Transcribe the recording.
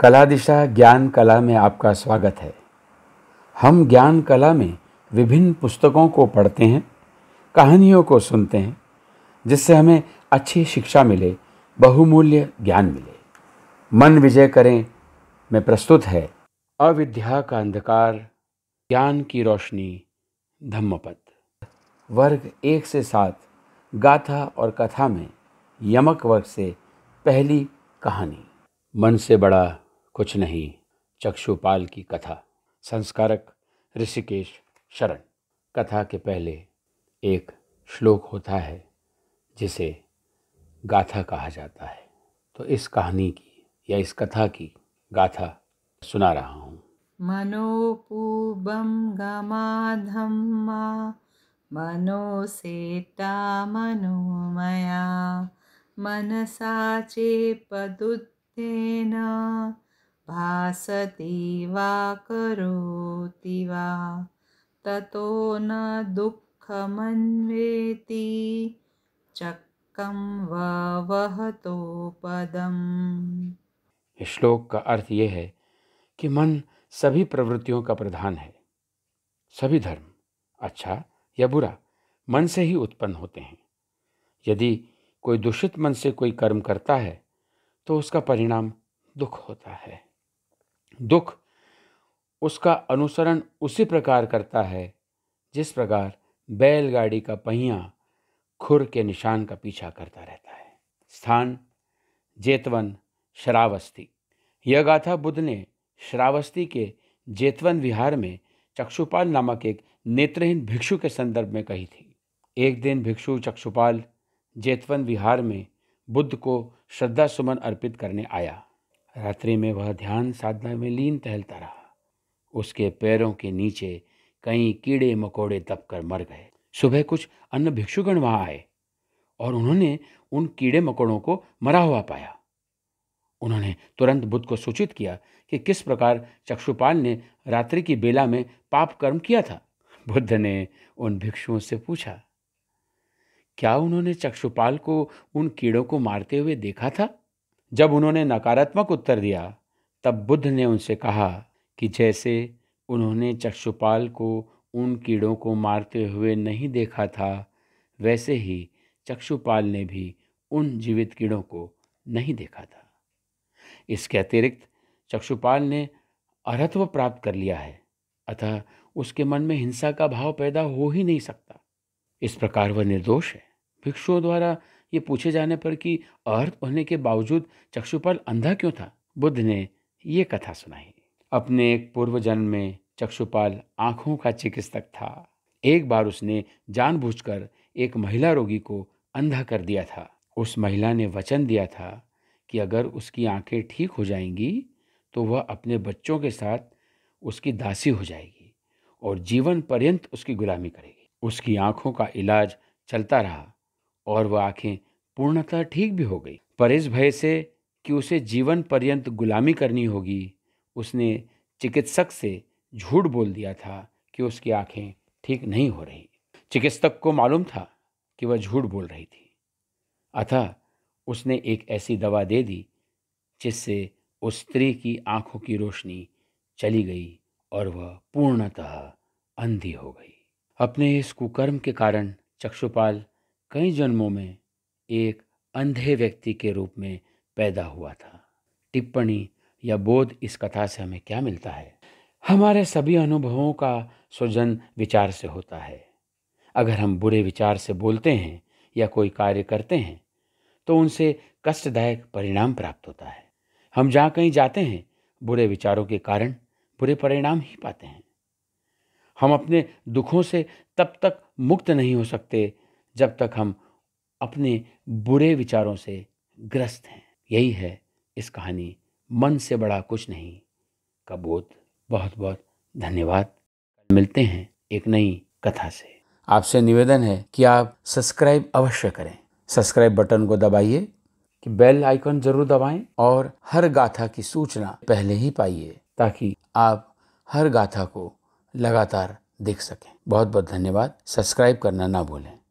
कला दिशा ज्ञान कला में आपका स्वागत है हम ज्ञान कला में विभिन्न पुस्तकों को पढ़ते हैं कहानियों को सुनते हैं जिससे हमें अच्छी शिक्षा मिले बहुमूल्य ज्ञान मिले मन विजय करें में प्रस्तुत है अविद्या का अंधकार ज्ञान की रोशनी धम्मपद वर्ग एक से सात गाथा और कथा में यमक वर्ग से पहली कहानी मन से बड़ा कुछ नहीं चक्षुपाल की कथा संस्कारक ऋषिकेश शरण कथा के पहले एक श्लोक होता है जिसे गाथा कहा जाता है तो इस कहानी की या इस कथा की गाथा सुना रहा हूँ मनोपूबम गमाधम्मा मनो मनोमया मनसा चेपदुत्तेन भासति वा करोति वा ततो न दुःखमन्वेति चक्कं वहतो पदम इस श्लोक का अर्थ ये है कि मन सभी प्रवृत्तियों का प्रधान है सभी धर्म अच्छा या बुरा मन से ही उत्पन्न होते हैं यदि कोई दूषित मन से कोई कर्म करता है तो उसका परिणाम दुख होता है दुख उसका अनुसरण उसी प्रकार करता है जिस प्रकार बैलगाड़ी का पहिया खुर के निशान का पीछा करता रहता है स्थान जेतवन श्रावस्ती यह गाथा बुद्ध ने श्रावस्ती के जेतवन विहार में चक्षुपाल नामक एक नेत्रहीन भिक्षु के संदर्भ में कही थी एक दिन भिक्षु चक्षुपाल जेतवन विहार में बुद्ध को श्रद्धा सुमन अर्पित करने आया रात्रि में वह ध्यान साधना में लीन टहलता रहा उसके पैरों के नीचे कई कीड़े मकोड़े दबकर मर गए सुबह कुछ अन्य भिक्षुगण वहां आए और उन्होंने उन कीड़े मकोड़ों को मरा हुआ पाया उन्होंने तुरंत बुद्ध को सूचित किया कि किस प्रकार चक्षुपाल ने रात्रि की बेला में पाप कर्म किया था बुद्ध ने उन भिक्षुओं से पूछा क्या उन्होंने चक्षुपाल को उन कीड़ों को मारते हुए देखा था जब उन्होंने नकारात्मक उत्तर दिया तब बुद्ध ने उनसे कहा कि जैसे उन्होंने चक्षुपाल को उन कीड़ों को मारते हुए नहीं देखा था वैसे ही चक्षुपाल ने भी उन जीवित कीड़ों को नहीं देखा था इसके अतिरिक्त चक्षुपाल ने अरहत्व प्राप्त कर लिया है अतः उसके मन में हिंसा का भाव पैदा हो ही नहीं सकता इस प्रकार वह निर्दोष है भिक्षुओं द्वारा ये पूछे जाने पर कि अर्थ होने के बावजूद चक्षुपाल अंधा क्यों था बुद्ध ने ये कथा सुनाई अपने एक पूर्व जन्म में चक्षुपाल आँखों का चिकित्सक था एक बार उसने जानबूझकर एक महिला रोगी को अंधा कर दिया था उस महिला ने वचन दिया था कि अगर उसकी आंखें ठीक हो जाएंगी तो वह अपने बच्चों के साथ उसकी दासी हो जाएगी और जीवन पर्यंत उसकी गुलामी करेगी उसकी आंखों का इलाज चलता रहा और वह आंखें पूर्णतः ठीक भी हो गई पर इस भय से कि उसे जीवन पर्यंत गुलामी करनी होगी उसने चिकित्सक से झूठ बोल दिया था कि उसकी आंखें ठीक नहीं हो रही चिकित्सक को मालूम था कि वह झूठ बोल रही थी अतः उसने एक ऐसी दवा दे दी जिससे उस स्त्री की आंखों की रोशनी चली गई और वह पूर्णतः अंधी हो गई अपने इस कुकर्म के कारण चक्षुपाल कई जन्मों में एक अंधे व्यक्ति के रूप में पैदा हुआ था टिप्पणी या बोध इस कथा से हमें क्या मिलता है हमारे सभी अनुभवों का स्वजन विचार से होता है अगर हम बुरे विचार से बोलते हैं या कोई कार्य करते हैं तो उनसे कष्टदायक परिणाम प्राप्त होता है हम जहाँ कहीं जाते हैं बुरे विचारों के कारण बुरे परिणाम ही पाते हैं हम अपने दुखों से तब तक मुक्त नहीं हो सकते जब तक हम अपने बुरे विचारों से ग्रस्त हैं यही है इस कहानी मन से बड़ा कुछ नहीं का बोध बहुत बहुत धन्यवाद मिलते हैं एक नई कथा से आपसे निवेदन है कि आप सब्सक्राइब अवश्य करें सब्सक्राइब बटन को दबाइए कि बेल आइकन जरूर दबाएं और हर गाथा की सूचना पहले ही पाइए ताकि आप हर गाथा को लगातार देख सकें बहुत बहुत धन्यवाद सब्सक्राइब करना ना भूलें